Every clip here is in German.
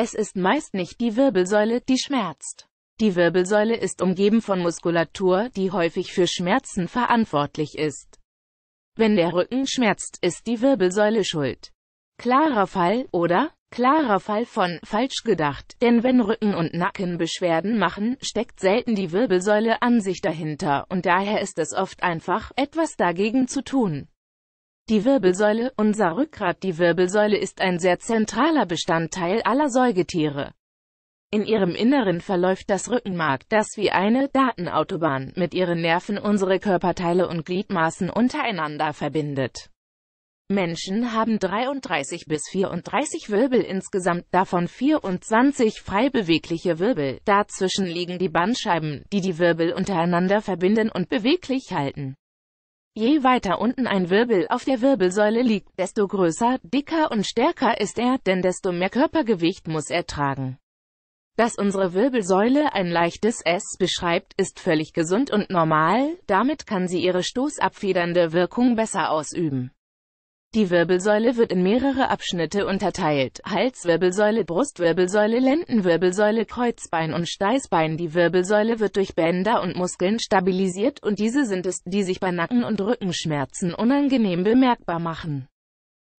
Es ist meist nicht die Wirbelsäule, die schmerzt. Die Wirbelsäule ist umgeben von Muskulatur, die häufig für Schmerzen verantwortlich ist. Wenn der Rücken schmerzt, ist die Wirbelsäule schuld. Klarer Fall, oder? Klarer Fall von falsch gedacht, denn wenn Rücken- und Nacken Beschwerden machen, steckt selten die Wirbelsäule an sich dahinter und daher ist es oft einfach, etwas dagegen zu tun. Die Wirbelsäule, unser Rückgrat Die Wirbelsäule ist ein sehr zentraler Bestandteil aller Säugetiere. In ihrem Inneren verläuft das Rückenmark, das wie eine Datenautobahn mit ihren Nerven unsere Körperteile und Gliedmaßen untereinander verbindet. Menschen haben 33 bis 34 Wirbel insgesamt, davon 24 frei bewegliche Wirbel. Dazwischen liegen die Bandscheiben, die die Wirbel untereinander verbinden und beweglich halten. Je weiter unten ein Wirbel auf der Wirbelsäule liegt, desto größer, dicker und stärker ist er, denn desto mehr Körpergewicht muss er tragen. Dass unsere Wirbelsäule ein leichtes S beschreibt, ist völlig gesund und normal, damit kann sie ihre stoßabfedernde Wirkung besser ausüben. Die Wirbelsäule wird in mehrere Abschnitte unterteilt. Halswirbelsäule, Brustwirbelsäule, Lendenwirbelsäule, Kreuzbein und Steißbein. Die Wirbelsäule wird durch Bänder und Muskeln stabilisiert und diese sind es, die sich bei Nacken- und Rückenschmerzen unangenehm bemerkbar machen.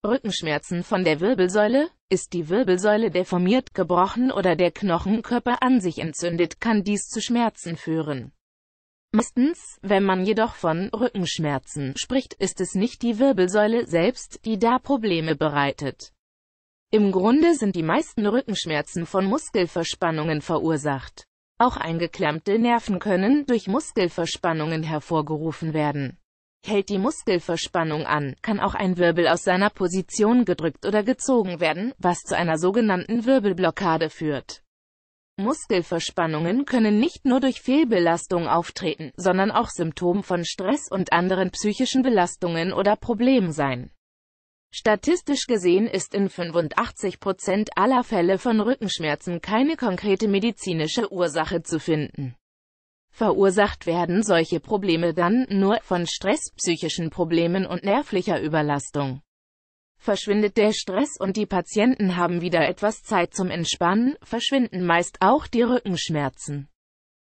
Rückenschmerzen von der Wirbelsäule? Ist die Wirbelsäule deformiert, gebrochen oder der Knochenkörper an sich entzündet, kann dies zu Schmerzen führen. Meistens, wenn man jedoch von Rückenschmerzen spricht, ist es nicht die Wirbelsäule selbst, die da Probleme bereitet. Im Grunde sind die meisten Rückenschmerzen von Muskelverspannungen verursacht. Auch eingeklemmte Nerven können durch Muskelverspannungen hervorgerufen werden. Hält die Muskelverspannung an, kann auch ein Wirbel aus seiner Position gedrückt oder gezogen werden, was zu einer sogenannten Wirbelblockade führt. Muskelverspannungen können nicht nur durch Fehlbelastung auftreten, sondern auch Symptom von Stress und anderen psychischen Belastungen oder Problemen sein. Statistisch gesehen ist in 85% Prozent aller Fälle von Rückenschmerzen keine konkrete medizinische Ursache zu finden. Verursacht werden solche Probleme dann nur von Stress, psychischen Problemen und nervlicher Überlastung verschwindet der Stress und die Patienten haben wieder etwas Zeit zum Entspannen, verschwinden meist auch die Rückenschmerzen.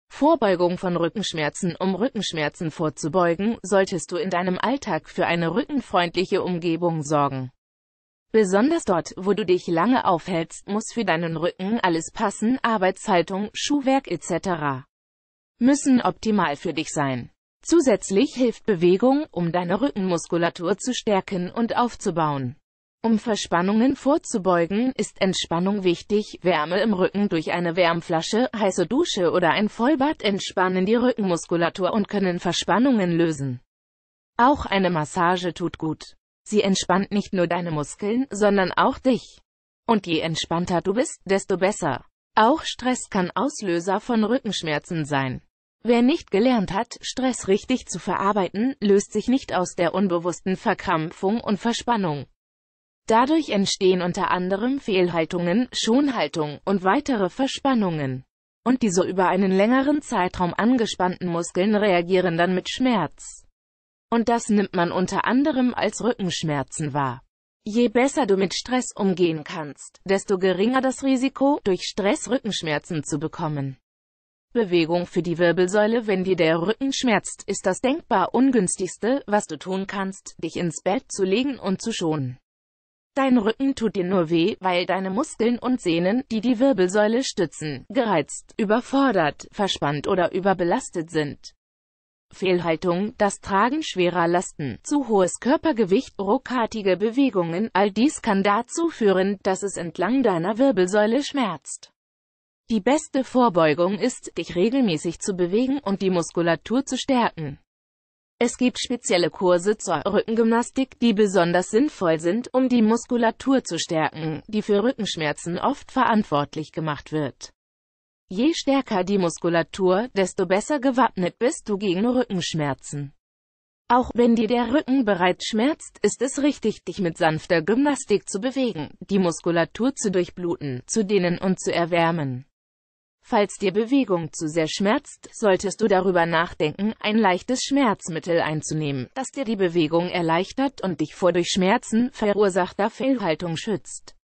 Vorbeugung von Rückenschmerzen Um Rückenschmerzen vorzubeugen, solltest du in deinem Alltag für eine rückenfreundliche Umgebung sorgen. Besonders dort, wo du dich lange aufhältst, muss für deinen Rücken alles passen, Arbeitshaltung, Schuhwerk etc. müssen optimal für dich sein. Zusätzlich hilft Bewegung, um deine Rückenmuskulatur zu stärken und aufzubauen. Um Verspannungen vorzubeugen, ist Entspannung wichtig. Wärme im Rücken durch eine Wärmflasche, heiße Dusche oder ein Vollbad entspannen die Rückenmuskulatur und können Verspannungen lösen. Auch eine Massage tut gut. Sie entspannt nicht nur deine Muskeln, sondern auch dich. Und je entspannter du bist, desto besser. Auch Stress kann Auslöser von Rückenschmerzen sein. Wer nicht gelernt hat, Stress richtig zu verarbeiten, löst sich nicht aus der unbewussten Verkrampfung und Verspannung. Dadurch entstehen unter anderem Fehlhaltungen, Schonhaltung und weitere Verspannungen. Und diese über einen längeren Zeitraum angespannten Muskeln reagieren dann mit Schmerz. Und das nimmt man unter anderem als Rückenschmerzen wahr. Je besser du mit Stress umgehen kannst, desto geringer das Risiko, durch Stress Rückenschmerzen zu bekommen. Bewegung für die Wirbelsäule Wenn dir der Rücken schmerzt, ist das denkbar ungünstigste, was du tun kannst, dich ins Bett zu legen und zu schonen. Dein Rücken tut dir nur weh, weil deine Muskeln und Sehnen, die die Wirbelsäule stützen, gereizt, überfordert, verspannt oder überbelastet sind. Fehlhaltung, das Tragen schwerer Lasten, zu hohes Körpergewicht, ruckartige Bewegungen, all dies kann dazu führen, dass es entlang deiner Wirbelsäule schmerzt. Die beste Vorbeugung ist, dich regelmäßig zu bewegen und die Muskulatur zu stärken. Es gibt spezielle Kurse zur Rückengymnastik, die besonders sinnvoll sind, um die Muskulatur zu stärken, die für Rückenschmerzen oft verantwortlich gemacht wird. Je stärker die Muskulatur, desto besser gewappnet bist du gegen Rückenschmerzen. Auch wenn dir der Rücken bereits schmerzt, ist es richtig, dich mit sanfter Gymnastik zu bewegen, die Muskulatur zu durchbluten, zu dehnen und zu erwärmen. Falls dir Bewegung zu sehr schmerzt, solltest du darüber nachdenken, ein leichtes Schmerzmittel einzunehmen, das dir die Bewegung erleichtert und dich vor durch Schmerzen verursachter Fehlhaltung schützt.